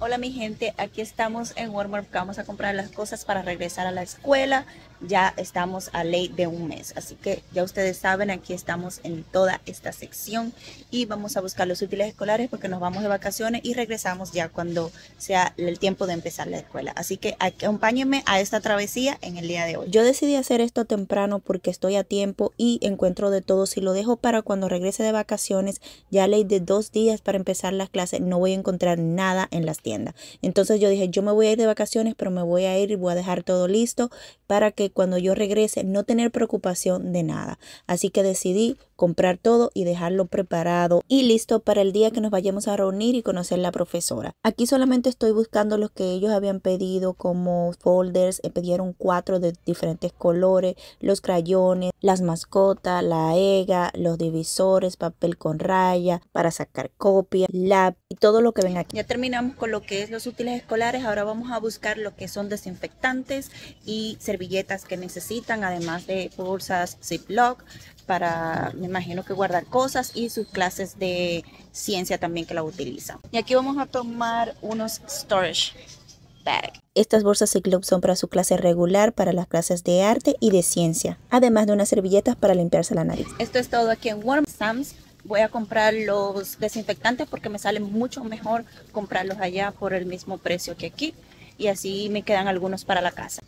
Hola mi gente, aquí estamos en Walmart, vamos a comprar las cosas para regresar a la escuela. Ya estamos a ley de un mes, así que ya ustedes saben, aquí estamos en toda esta sección y vamos a buscar los útiles escolares porque nos vamos de vacaciones y regresamos ya cuando sea el tiempo de empezar la escuela. Así que acompáñenme a esta travesía en el día de hoy. Yo decidí hacer esto temprano porque estoy a tiempo y encuentro de todo. Si lo dejo para cuando regrese de vacaciones, ya ley de dos días para empezar las clases, no voy a encontrar nada en las tiendas entonces yo dije, yo me voy a ir de vacaciones, pero me voy a ir y voy a dejar todo listo para que cuando yo regrese no tener preocupación de nada. Así que decidí comprar todo y dejarlo preparado y listo para el día que nos vayamos a reunir y conocer la profesora. Aquí solamente estoy buscando los que ellos habían pedido como folders, eh, pidieron cuatro de diferentes colores, los crayones, las mascotas, la ega, los divisores, papel con raya para sacar copia, lab y todo lo que ven aquí. Ya terminamos con los lo que es los útiles escolares, ahora vamos a buscar lo que son desinfectantes y servilletas que necesitan, además de bolsas Ziploc para, me imagino que guardar cosas y sus clases de ciencia también que la utilizan. Y aquí vamos a tomar unos storage bag Estas bolsas Ziploc son para su clase regular, para las clases de arte y de ciencia, además de unas servilletas para limpiarse la nariz. Esto es todo aquí en Warm Sam's voy a comprar los desinfectantes porque me sale mucho mejor comprarlos allá por el mismo precio que aquí. Y así me quedan algunos para la casa.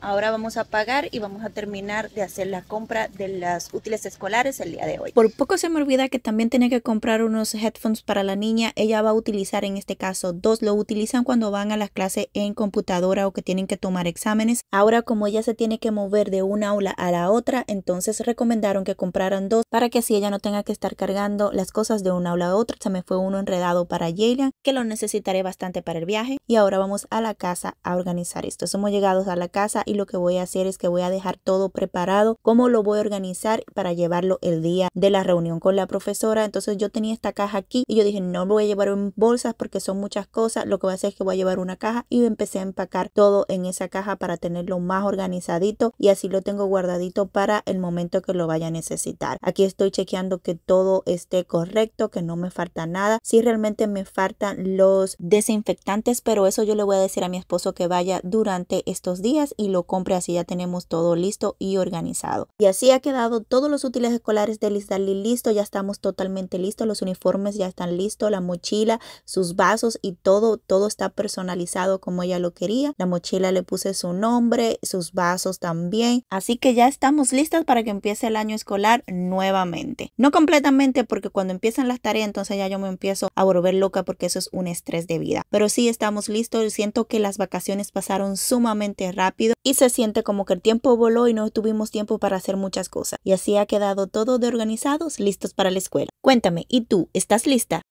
Ahora vamos a pagar y vamos a terminar de hacer la compra de las útiles escolares el día de hoy. Por poco se me olvida que también tiene que comprar unos headphones para la niña. Ella va a utilizar en este caso dos. Lo utilizan cuando van a las clases en computadora o que tienen que tomar exámenes. Ahora como ella se tiene que mover de una aula a la otra, entonces recomendaron que compraran dos para que así ella no tenga que estar cargando las cosas de una aula a otra. Se me fue uno enredado para Jalen, que lo necesitaré bastante para el viaje. Y ahora vamos a la casa a organizar esto. Somos llegados a la casa y lo que voy a hacer es que voy a dejar todo preparado, cómo lo voy a organizar para llevarlo el día de la reunión con la profesora. Entonces yo tenía esta caja aquí y yo dije, no voy a llevar en bolsas porque son muchas cosas. Lo que voy a hacer es que voy a llevar una caja y empecé a empacar todo en esa caja para tenerlo más organizadito y así lo tengo guardadito para el momento que lo vaya a necesitar. Aquí estoy chequeando que todo esté correcto, que no me falta nada. Si realmente me faltan los desinfectantes, pero eso yo le voy a decir a mi esposo que vaya durante estos días y lo compre, así ya tenemos todo listo y organizado. Y así ha quedado todos los útiles escolares de y listo, ya estamos totalmente listos, los uniformes ya están listos, la mochila, sus vasos y todo, todo está personalizado como ella lo quería. La mochila le puse su nombre, sus vasos también. Así que ya estamos listas para que empiece el año escolar nuevamente. No completamente porque cuando empiezan las tareas entonces ya yo me empiezo a volver loca porque eso es un estrés de vida. Pero sí estamos listos. Siento que las vacaciones pasaron sumamente rápido y se siente como que el tiempo voló y no tuvimos tiempo para hacer muchas cosas. Y así ha quedado todo de organizados, listos para la escuela. Cuéntame, ¿y tú estás lista?